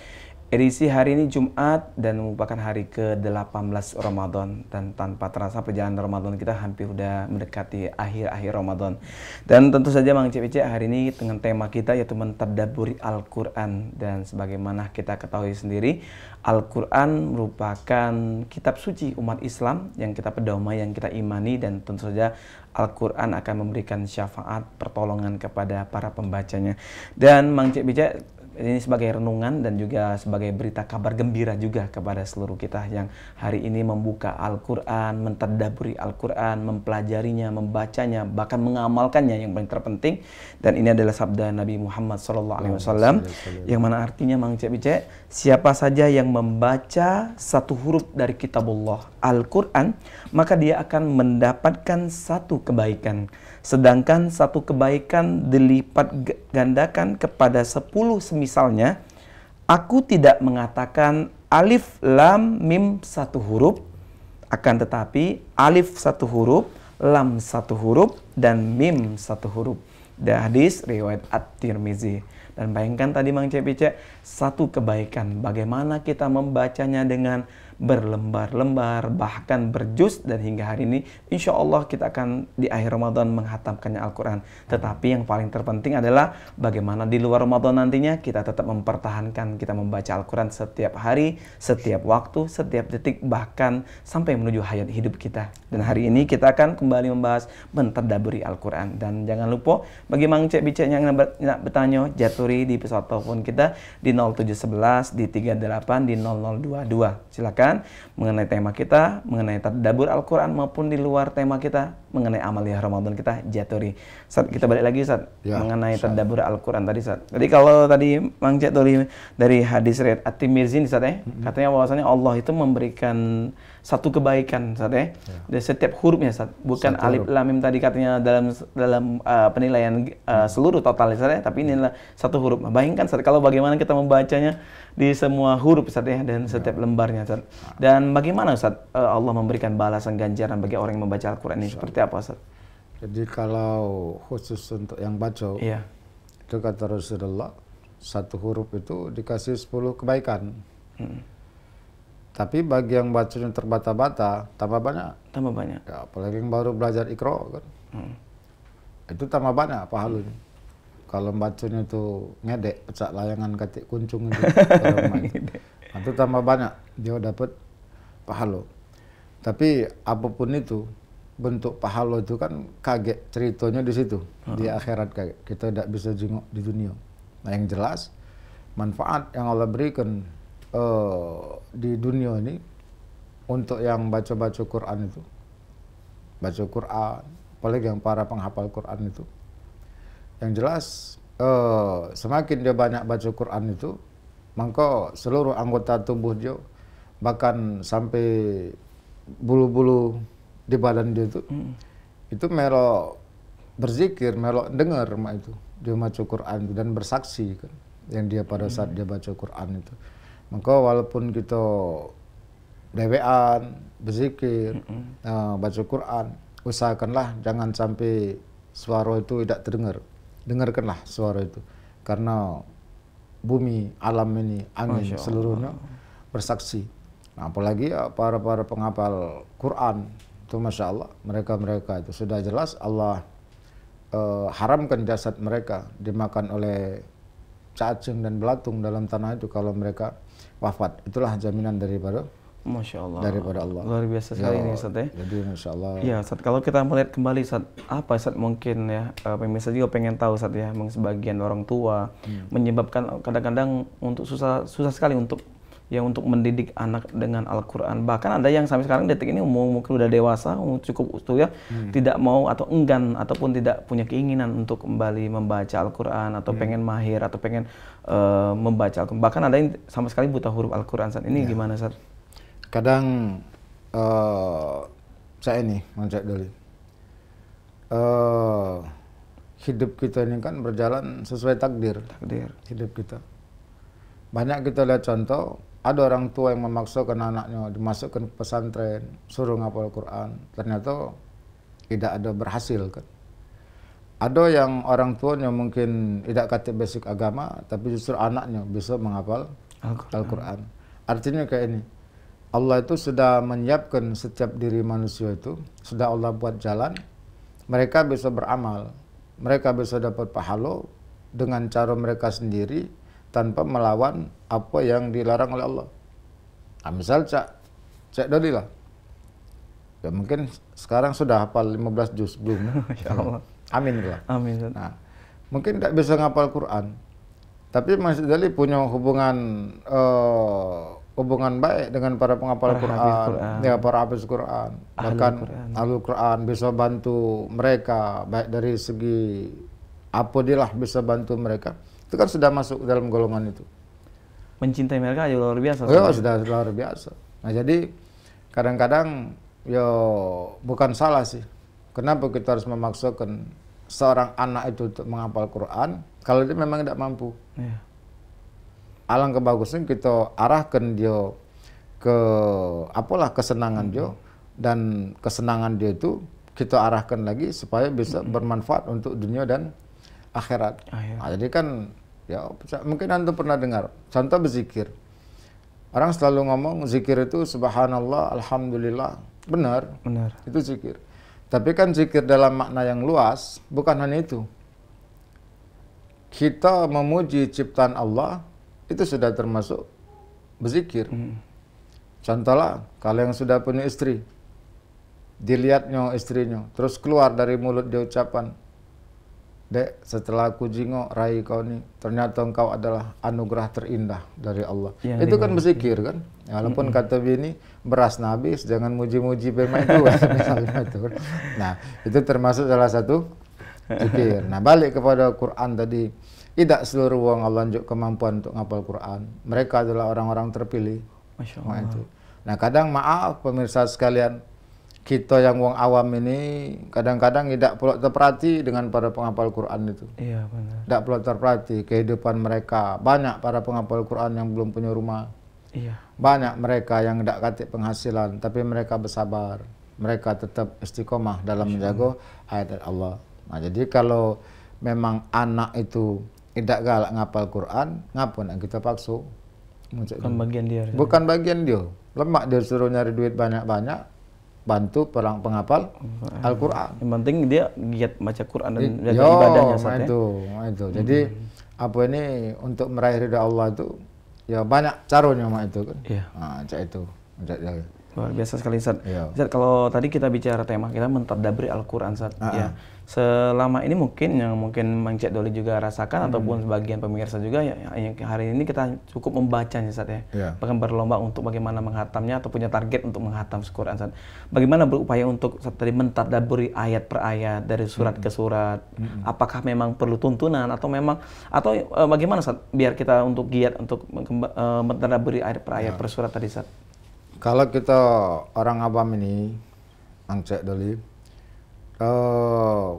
Edisi hari ini Jumat dan merupakan hari ke-18 Ramadan dan tanpa terasa perjalanan Ramadan kita hampir sudah mendekati akhir-akhir Ramadan. Dan tentu saja Mang CPC hari ini dengan tema kita yaitu mentadaburi Al-Qur'an dan sebagaimana kita ketahui sendiri Al-Quran merupakan kitab suci umat Islam yang kita pedomai, yang kita imani dan tentu saja Al-Quran akan memberikan syafaat, pertolongan kepada para pembacanya. Dan Mang Cik Bijak ini sebagai renungan dan juga sebagai berita kabar gembira juga kepada seluruh kita yang hari ini membuka Al-Quran, mentadaburi Al-Quran, mempelajarinya, membacanya, bahkan mengamalkannya yang paling terpenting. Dan ini adalah sabda Nabi Muhammad SAW yang mana artinya Mang Cek siapa saja yang membaca satu huruf dari kitabullah Al-Quran, maka dia akan mendapatkan satu kebaikan. Sedangkan satu kebaikan dilipat gandakan kepada sepuluh semisalnya. Aku tidak mengatakan alif, lam, mim satu huruf, akan tetapi alif satu huruf, lam satu huruf, dan mim satu huruf. Dan hadis riwayat At-Tirmizi. Dan bayangkan tadi Mang Cepice, satu kebaikan. Bagaimana kita membacanya dengan berlembar-lembar, bahkan berjus dan hingga hari ini insya Allah kita akan di akhir Ramadan menghatamkannya Al-Quran. Tetapi yang paling terpenting adalah bagaimana di luar Ramadan nantinya kita tetap mempertahankan kita membaca Al-Quran setiap hari, setiap waktu, setiap detik, bahkan sampai menuju hayat hidup kita. Dan hari ini kita akan kembali membahas mentadaburi Al-Quran. Dan jangan lupa bagi mangcek Cek yang bertanya, jaturi di pesawat telepon kita di 0711 di 38 di 0022. Silakan mengenai tema kita, mengenai tadabur Al-Qur'an maupun di luar tema kita mengenai yang Ramadan kita jaturi. Saat kita balik lagi saat ya, mengenai tadabur Al-Qur'an tadi saat Jadi kalau tadi Mang Jaturi dari hadis riwayat at saatnya -hmm. katanya bahwasanya Allah itu memberikan satu kebaikan Ustaz eh. ya. Dari setiap hurufnya Ustaz. Bukan satu alif lamim lam mim tadi katanya dalam dalam uh, penilaian uh, seluruh total Ustaz ya, tapi ini adalah satu huruf. Nah, bayangkan Ustaz kalau bagaimana kita membacanya di semua huruf Ustaz ya dan setiap ya. lembarnya Ustaz. Dan bagaimana Ustaz Allah memberikan balasan ganjaran bagi orang yang membaca Al-Qur'an ini Ustaz. seperti apa Ustaz? Jadi kalau khusus untuk yang baca ya. itu kata Rasulullah satu huruf itu dikasih sepuluh kebaikan. Hmm tapi bagi yang bacanya terbata-bata, tambah banyak. Tambah banyak. Ya, apalagi yang baru belajar ikro kan. Hmm. Itu tambah banyak pahalunya. Hmm. Kalau bacanya itu ngedek, pecah layangan ketik kuncung itu. [LAUGHS] Nah, itu tambah banyak, dia dapat pahalo. Tapi apapun itu, bentuk pahalo itu kan kaget ceritanya di situ. Hmm. Di akhirat kaget. Kita tidak bisa jenguk di dunia. Nah yang jelas, manfaat yang Allah berikan uh, di dunia ini untuk yang baca-baca Quran itu, baca Quran, apalagi yang para penghafal Quran itu, yang jelas uh, semakin dia banyak baca Quran itu, maka seluruh anggota tubuh dia bahkan sampai bulu-bulu di badan dia itu, hmm. itu merok berzikir, merok dengar mak itu dia baca Quran dan bersaksi kan yang dia pada saat hmm. dia baca Quran itu. Maka walaupun kita dewean, berzikir, mm -hmm. uh, baca Quran, usahakanlah jangan sampai suara itu tidak terdengar. Dengarkanlah suara itu. Karena bumi, alam ini, angin seluruhnya bersaksi. Nah, apalagi para ya para para penghafal Quran itu masya Allah mereka mereka itu sudah jelas Allah uh, haramkan jasad mereka dimakan oleh cacing dan belatung dalam tanah itu kalau mereka wafat. Itulah jaminan daripada Masya Allah. Daripada Allah. Luar biasa sekali ya, ini Ustaz ya. Jadi Masya Allah. Ya Ustaz, kalau kita melihat kembali Ustaz, apa Ustaz mungkin ya, eh, pemirsa juga pengen tahu Ustaz ya, sebagian orang tua hmm. menyebabkan kadang-kadang untuk susah susah sekali untuk yang untuk mendidik anak dengan Al-Quran. Bahkan ada yang sampai sekarang detik ini umum mungkin udah dewasa, umum cukup usia, hmm. tidak mau atau enggan ataupun tidak punya keinginan untuk kembali membaca Al-Quran atau hmm. pengen mahir atau pengen uh, membaca Al-Quran. Bahkan ada yang sama sekali buta huruf Al-Quran saat ini ya. gimana Sir Kadang uh, saya ini, Mancak Dali. Uh, eh, hidup kita ini kan berjalan sesuai takdir. Takdir. Hidup kita. Banyak kita lihat contoh ada orang tua yang memaksakan anaknya dimasukkan ke pesantren, suruh ngapal Quran. Ternyata tidak ada berhasil kan. Ada yang orang tuanya mungkin tidak kata basic agama, tapi justru anaknya bisa menghafal Al-Quran. Artinya kayak ini, Allah itu sudah menyiapkan setiap diri manusia itu, sudah Allah buat jalan, mereka bisa beramal, mereka bisa dapat pahala dengan cara mereka sendiri, tanpa melawan apa yang dilarang oleh Allah. Nah, misal cak cak doli lah. Ya mungkin sekarang sudah hafal 15 juz belum. Ya? [LAUGHS] ya Allah. Amin lah. Amin. Nah, mungkin tidak bisa ngapal Quran. Tapi Mas Dali punya hubungan uh, hubungan baik dengan para penghafal para Quran, Quran, ya para hafiz Quran, Ahlul bahkan Ahlul Quran bisa bantu mereka baik dari segi apa dilah bisa bantu mereka itu kan sudah masuk dalam golongan itu. Mencintai mereka ya luar biasa. Ya, sudah luar biasa. Nah, jadi kadang-kadang yo ya, bukan salah sih. Kenapa kita harus memaksakan seorang anak itu untuk menghafal Quran kalau dia memang tidak mampu. Ya. Alangkah bagusnya kita arahkan dia ke apalah kesenangan dia hmm. dan kesenangan dia itu kita arahkan lagi supaya bisa hmm. bermanfaat untuk dunia dan akhirat. akhirat. Nah, jadi kan ya mungkin antum pernah dengar contoh berzikir. Orang selalu ngomong zikir itu subhanallah, alhamdulillah. Benar. Benar. Itu zikir. Tapi kan zikir dalam makna yang luas bukan hanya itu. Kita memuji ciptaan Allah itu sudah termasuk berzikir. Hmm. Contohlah kalau yang sudah punya istri dilihatnya istrinya terus keluar dari mulut dia ucapan Dek, setelah aku jingok rai kau ni, ternyata engkau adalah anugerah terindah dari Allah. Ya, itu kan iya. berzikir kan? Walaupun mm -hmm. kata bini beras nabis, jangan muji-muji pemain dua [LAUGHS] misalnya itu. Kan. Nah, itu termasuk salah satu zikir. Nah, balik kepada Quran tadi, tidak seluruh orang Allah lanjut kemampuan untuk ngapal Quran. Mereka adalah orang-orang terpilih. Masya nah, Allah. Nah, kadang maaf pemirsa sekalian, kita yang wong awam ini kadang-kadang tidak perlu terperhati dengan para penghafal Quran itu. Iya benar. Tidak perlu terperhati kehidupan mereka. Banyak para penghafal Quran yang belum punya rumah. Iya. Banyak mereka yang tidak katik penghasilan, tapi mereka bersabar. Mereka tetap istiqomah dalam menjaga ayat Allah. Nah, jadi kalau memang anak itu tidak galak ngapal Quran, ngapun yang kita paksa? Bukan gitu. bagian dia. Bukan bagian dia. Lemak dia suruh nyari duit banyak-banyak, bantu perang penghafal Al-Quran. Yang penting dia giat baca Quran dan jaga ibadahnya nah saat ya? itu, nah itu. Hmm. Jadi hmm. apa ini untuk meraih ridha Allah itu ya banyak caranya mak itu kan. Iya. Nah, itu. Cak, Luar biasa sekali Ustaz. Iya. Ustaz kalau tadi kita bicara tema kita mentadabri Al-Quran Ustaz. Uh selama ini mungkin yang mungkin Mang Cek Doli juga rasakan hmm. ataupun sebagian pemirsa juga ya, yang hari ini kita cukup membacanya nih saat ya. Yeah. Bahkan berlomba untuk bagaimana menghatamnya atau punya target untuk menghatam Al-Qur'an Bagaimana berupaya untuk saat tadi mentadaburi ayat per ayat dari surat hmm. ke surat. Hmm. Apakah memang perlu tuntunan atau memang atau e, bagaimana saat biar kita untuk giat untuk e, mentadaburi ayat per ayat yeah. per surat tadi saat. Kalau kita orang awam ini Mang Cek Doli uh,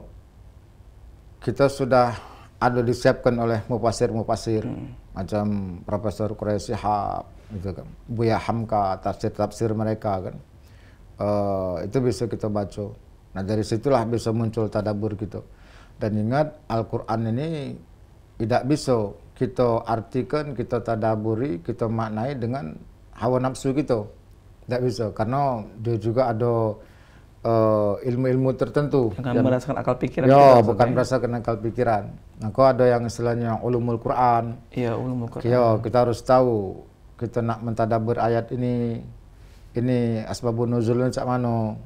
kita sudah ada disiapkan oleh mupasir-mupasir hmm. macam Profesor Quraisy Hab gitu kan Buya Hamka tafsir-tafsir mereka kan uh, itu bisa kita baca nah dari situlah bisa muncul tadabur gitu dan ingat Al-Quran ini tidak bisa kita artikan kita tadaburi kita maknai dengan hawa nafsu gitu tidak bisa karena dia juga ada Eh, ilmu-ilmu uh, tertentu. Bukan yang, merasakan akal pikiran. Ya, bukan ya? merasakan akal pikiran. Nah, kok ada yang istilahnya ulumul Quran. Iya, ulumul Quran. Ya, kita harus tahu kita nak mentadabur ayat ini. Ini asbabun nuzulnya cak mano.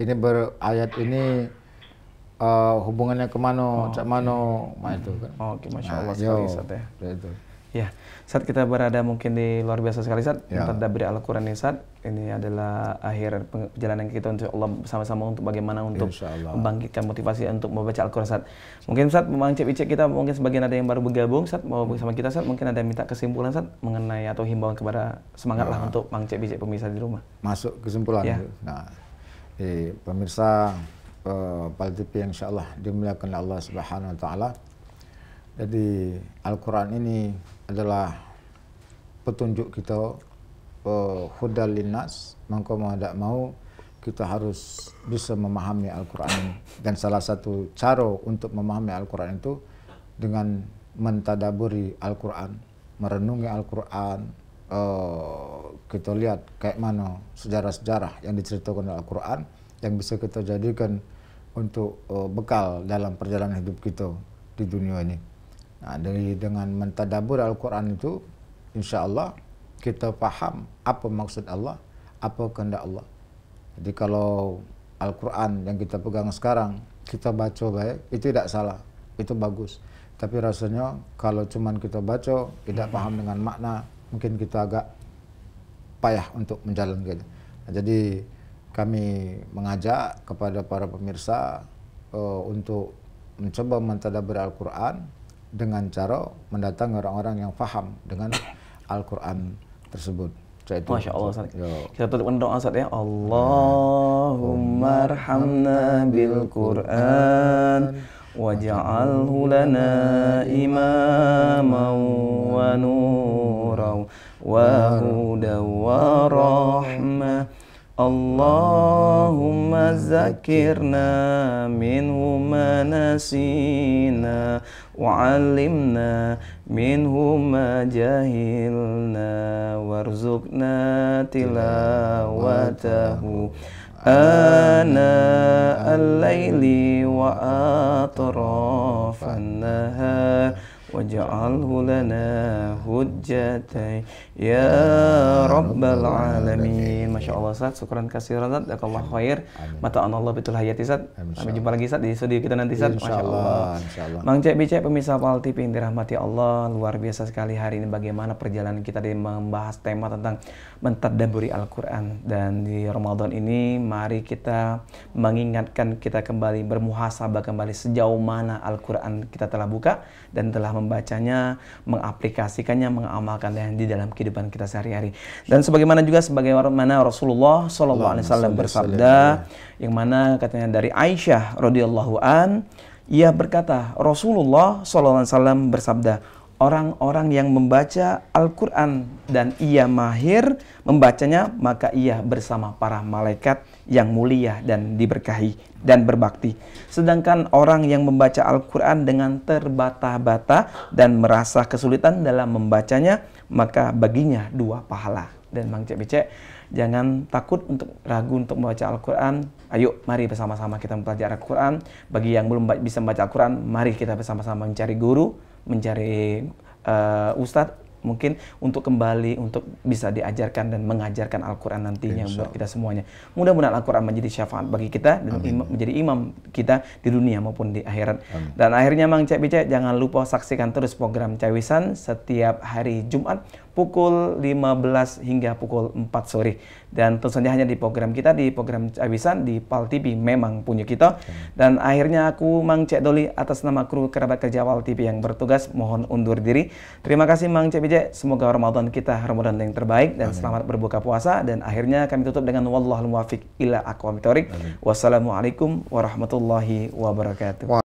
Ini berayat ini uh, hubungannya ke mano, oh, cak mano, okay. Nah, itu kan. Oh, oke, okay. masya nah, Allah nah, sekali, ya. Itu. Ya. Saat kita berada mungkin di luar biasa sekali saat ya. tadabbur Al-Qur'an ini saat ini adalah akhir perjalanan kita untuk Allah sama-sama untuk bagaimana untuk membangkitkan motivasi untuk membaca Al-Qur'an saat. Mungkin saat memang cek kita mungkin sebagian ada yang baru bergabung saat mau hmm. bersama kita saat mungkin ada yang minta kesimpulan saat mengenai atau himbauan kepada semangatlah ya. untuk mangcek bicek pemirsa di rumah. Masuk kesimpulan. Ya. Nah, eh, pemirsa uh, eh, TV yang insya dimuliakan Allah Subhanahu Wa Taala jadi Al-Quran ini adalah petunjuk kita uh, hudal linnas, maka mau tidak mau kita harus bisa memahami Al-Quran dan salah satu cara untuk memahami Al-Quran itu dengan mentadaburi Al-Quran, merenungi Al-Quran, uh, kita lihat kayak mana sejarah-sejarah yang diceritakan dalam Al-Quran yang bisa kita jadikan untuk uh, bekal dalam perjalanan hidup kita di dunia ini. Nah, dari dengan mentadabur Al-Quran itu, insya Allah kita paham apa maksud Allah, apa kehendak Allah. Jadi kalau Al-Quran yang kita pegang sekarang, kita baca baik, itu tidak salah, itu bagus. Tapi rasanya kalau cuman kita baca, tidak paham dengan makna, mungkin kita agak payah untuk menjalankannya. Gitu. Nah, jadi kami mengajak kepada para pemirsa uh, untuk mencoba mentadabur Al-Quran, dengan cara mendatang orang-orang yang paham dengan [COUGHS] Al-Quran tersebut. Itu, Masya Allah Ustaz. Kita tutup doa Ustaz ya. Allahumma nah. arhamna bil Qur'an waj'alhu lana imaman wa nuran wa nah. hudan wa rahmah اللهم ذكرنا منه ما نسينا وعلمنا منه ما جهلنا وارزقنا تلاوته آناء الليل وأطراف النهار واجعله لنا hujjatai ya rabbal alamin masya Allah Ustaz syukuran kasiran Ustaz Allah khair mata Allah betul hayati Ustaz sampai jumpa lagi Ustaz di studio kita nanti Ustaz masya Allah Mang Cek Bicek pemirsa Pal TV yang dirahmati Allah luar biasa sekali hari ini bagaimana perjalanan kita di membahas tema tentang mentadaburi Al-Quran dan di Ramadan ini mari kita mengingatkan kita kembali bermuhasabah kembali sejauh mana Al-Quran kita telah buka dan telah membacanya, mengaplikasikannya, mengamalkannya di dalam kehidupan kita sehari-hari. Dan sebagaimana juga sebagaimana Rasulullah Shallallahu Alaihi Wasallam bersabda, yang mana katanya dari Aisyah radhiyallahu an, ia berkata Rasulullah Shallallahu Alaihi Wasallam bersabda, orang-orang yang membaca Al-Quran dan ia mahir membacanya, maka ia bersama para malaikat yang mulia dan diberkahi dan berbakti. Sedangkan orang yang membaca Al-Quran dengan terbata-bata dan merasa kesulitan dalam membacanya, maka baginya dua pahala. Dan Bang Cek Becek, jangan takut untuk ragu untuk membaca Al-Quran. Ayo, mari bersama-sama kita mempelajari Al-Quran. Bagi yang belum bisa membaca Al-Quran, mari kita bersama-sama mencari guru, mencari uh, ustadz, mungkin untuk kembali untuk bisa diajarkan dan mengajarkan Al-Qur'an nantinya Insya. buat kita semuanya. Mudah-mudahan Al-Qur'an menjadi syafaat bagi kita dan menjadi imam kita di dunia maupun di akhirat. Amin. Dan akhirnya Mang Cek Bicek jangan lupa saksikan terus program Cawisan setiap hari Jumat pukul 15 hingga pukul 4 sore. Dan tentu saja hanya di program kita, di program Cawisan, di PAL TV memang punya kita. Dan akhirnya aku Mang Cek Doli atas nama kru kerabat kerja PAL TV yang bertugas mohon undur diri. Terima kasih Mang Cek Bijek. semoga Ramadan kita Ramadan yang terbaik dan Amin. selamat berbuka puasa. Dan akhirnya kami tutup dengan Wallahul Muwafiq ila akwamitorik. Wassalamualaikum warahmatullahi wabarakatuh.